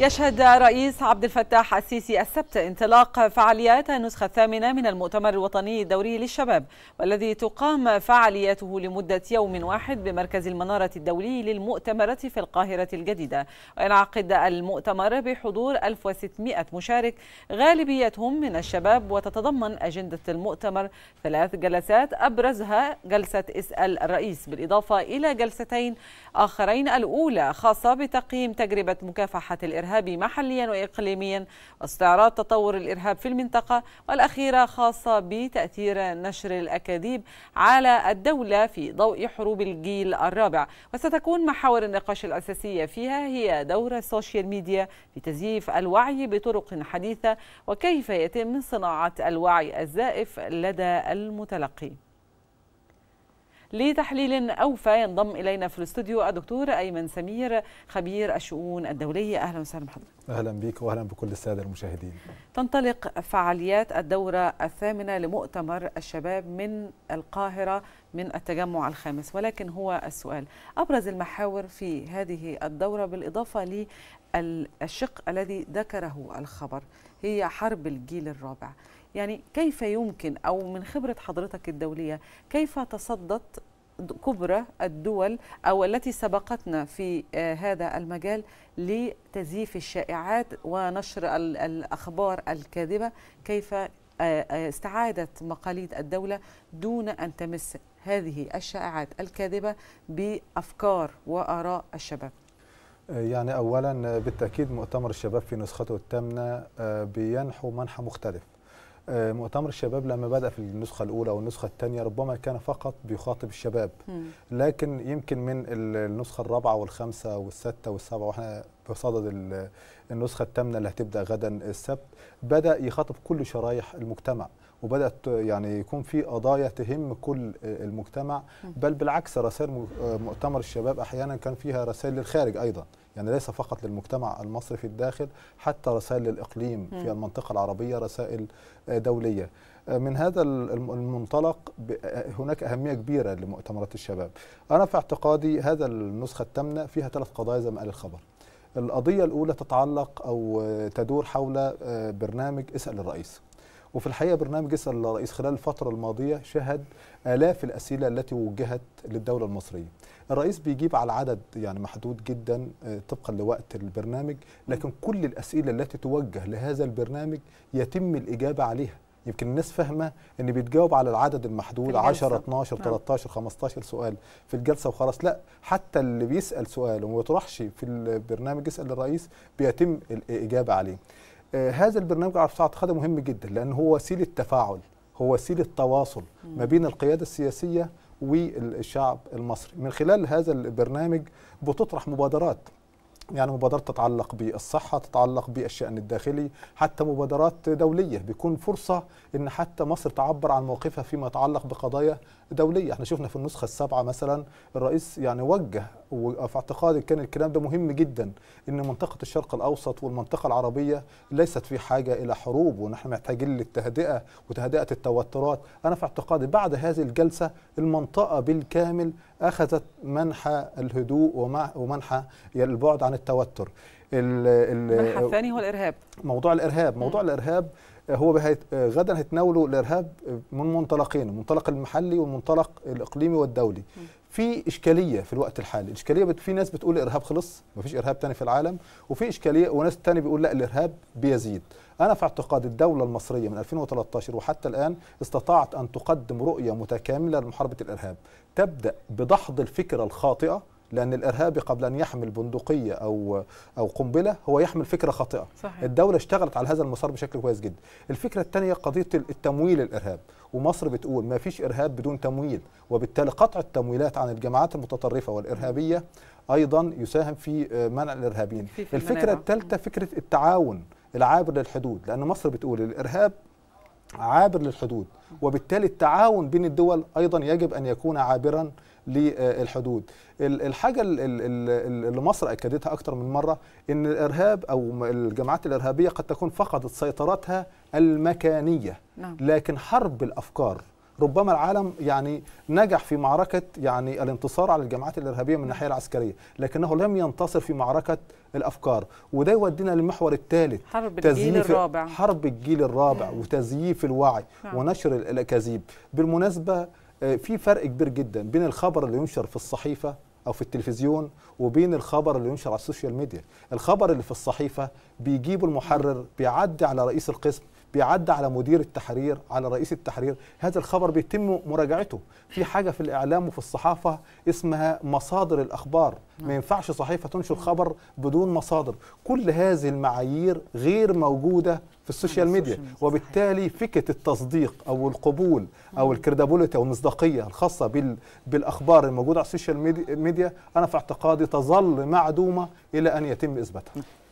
يشهد رئيس عبد الفتاح السيسي السبت انطلاق فعاليات النسخة الثامنة من المؤتمر الوطني الدوري للشباب والذي تقام فعالياته لمدة يوم واحد بمركز المنارة الدولي للمؤتمرات في القاهرة الجديدة وينعقد المؤتمر بحضور 1600 مشارك غالبيتهم من الشباب وتتضمن أجندة المؤتمر ثلاث جلسات أبرزها جلسة اسأل الرئيس بالإضافة إلى جلستين آخرين الأولى خاصة بتقييم تجربة مكافحة الإرهاب الإرهاب محليا وإقليميا واستعراض تطور الإرهاب في المنطقة والأخيرة خاصة بتأثير نشر الأكاذيب على الدولة في ضوء حروب الجيل الرابع وستكون محاور النقاش الأساسية فيها هي دور السوشيال ميديا في تزييف الوعي بطرق حديثة وكيف يتم صناعة الوعي الزائف لدى المتلقي لتحليل أوفى ينضم إلينا في الاستوديو الدكتور أيمن سمير خبير الشؤون الدولية أهلا وسهلا بحضرتك أهلا بك وأهلا بكل السادة المشاهدين تنطلق فعاليات الدورة الثامنة لمؤتمر الشباب من القاهرة من التجمع الخامس ولكن هو السؤال أبرز المحاور في هذه الدورة بالإضافة للشق الذي ذكره الخبر هي حرب الجيل الرابع يعني كيف يمكن أو من خبرة حضرتك الدولية كيف تصدت كبرى الدول او التي سبقتنا في آه، هذا المجال لتزييف الشائعات ونشر الاخبار الكاذبه كيف آه، آه، استعادت مقاليد الدوله دون ان تمس هذه الشائعات الكاذبه بافكار واراء الشباب يعني اولا بالتاكيد مؤتمر الشباب في نسخته الثامنه بينحو منحى مختلف آه، مؤتمر الشباب لما بدا في النسخه الاولى او النسخه الثانيه ربما كان فقط بيخاطب الشباب لكن يمكن من النسخه الرابعه والخامسه والسادسه والسابعه واحنا بصدد النسخه الثامنه اللي هتبدا غدا السبت بدا يخاطب كل شرائح المجتمع وبدات يعني يكون في قضايا تهم كل المجتمع بل بالعكس رسائل آه، مؤتمر الشباب احيانا كان فيها رسائل للخارج ايضا يعني ليس فقط للمجتمع المصري في الداخل حتى رسائل للاقليم في المنطقه العربيه رسائل آه، دوليه آه، من هذا المنطلق هناك أهمية كبيرة لمؤتمرات الشباب أنا في اعتقادي هذا النسخة الثامنة فيها ثلاث قضايا زي ما قال الخبر القضية الأولى تتعلق أو تدور حول برنامج اسأل الرئيس وفي الحقيقه برنامج اسال الرئيس خلال الفتره الماضيه شهد الاف الاسئله التي وجهت للدوله المصريه. الرئيس بيجيب على عدد يعني محدود جدا آه، طبقا لوقت البرنامج لكن كل الاسئله التي توجه لهذا البرنامج يتم الاجابه عليها. يمكن الناس فاهمه ان بيتجاوب على العدد المحدود 10 12 13 15 سؤال في الجلسه وخلاص لا حتى اللي بيسال سؤال وما بيطرحش في البرنامج يسال الرئيس بيتم الاجابه عليه آه، هذا البرنامج على الساعة خدم مهم جدا لأن هو وسيلة تفاعل هو وسيلة تواصل ما بين القيادة السياسية والشعب المصري من خلال هذا البرنامج بتطرح مبادرات يعني مبادرات تتعلق بالصحة تتعلق بالشأن الداخلي حتى مبادرات دولية بيكون فرصة أن حتى مصر تعبر عن موقفها فيما يتعلق بقضايا دولية احنا شفنا في النسخة السابعة مثلا الرئيس يعني وجه وفي اعتقادي كان الكلام ده مهم جدا ان منطقه الشرق الاوسط والمنطقه العربيه ليست في حاجه الى حروب ونحن محتاجين للتهدئه وتهدئه التوترات انا في اعتقادي بعد هذه الجلسه المنطقه بالكامل اخذت منحى الهدوء ومنحى البعد عن التوتر الملحق الثاني هو الارهاب موضوع الارهاب موضوع الارهاب هو بهيت غدا هيتناولوا الارهاب من منطلقين المنطلق المحلي والمنطلق الاقليمي والدولي م. في اشكاليه في الوقت الحالي الاشكاليه بت... في ناس بتقول الارهاب خلص ما فيش ارهاب تاني في العالم وفي اشكاليه وناس تاني بيقول لا الارهاب بيزيد انا في اعتقاد الدوله المصريه من 2013 وحتى الان استطاعت ان تقدم رؤيه متكامله لمحاربه الارهاب تبدا بدحض الفكره الخاطئه لأن الإرهابي قبل أن يحمل بندقية أو أو قنبلة هو يحمل فكرة خاطئة صحيح. الدولة اشتغلت على هذا المسار بشكل كويس جدا الفكرة الثانية قضية التمويل الإرهاب ومصر بتقول ما فيش إرهاب بدون تمويل وبالتالي قطع التمويلات عن الجماعات المتطرفة والإرهابية أيضا يساهم في آه، منع الإرهابيين الفكرة الثالثة فكرة التعاون العابر للحدود لأن مصر بتقول الإرهاب عابر للحدود وبالتالي التعاون بين الدول ايضا يجب ان يكون عابرا للحدود الحاجه اللي مصر اكدتها اكثر من مره ان الارهاب او الجماعات الارهابيه قد تكون فقدت سيطرتها المكانيه نعم. لكن حرب الافكار ربما العالم يعني نجح في معركة يعني الانتصار على الجماعات الإرهابية من الناحية العسكرية لكنه لم ينتصر في معركة الأفكار وده يودينا للمحور الثالث حرب الجيل الرابع حرب الجيل الرابع وتزييف الوعي نعم. ونشر الأكاذيب بالمناسبة آه، في فرق كبير جدا بين الخبر اللي ينشر في الصحيفة او في التلفزيون وبين الخبر اللي ينشر على السوشيال ميديا الخبر اللي في الصحيفه بيجيبه المحرر بيعدي على رئيس القسم بيعدى على مدير التحرير على رئيس التحرير هذا الخبر بيتم مراجعته في حاجه في الاعلام وفي الصحافه اسمها مصادر الاخبار ما ينفعش صحيفه تنشر خبر بدون مصادر كل هذه المعايير غير موجوده في السوشيال ميديا وبالتالي فكره التصديق او القبول او الكريدابيلتي او المصداقيه الخاصه بالاخبار الموجوده على السوشيال ميديا انا في اعتقادي تظل معدومه الى ان يتم اثباتها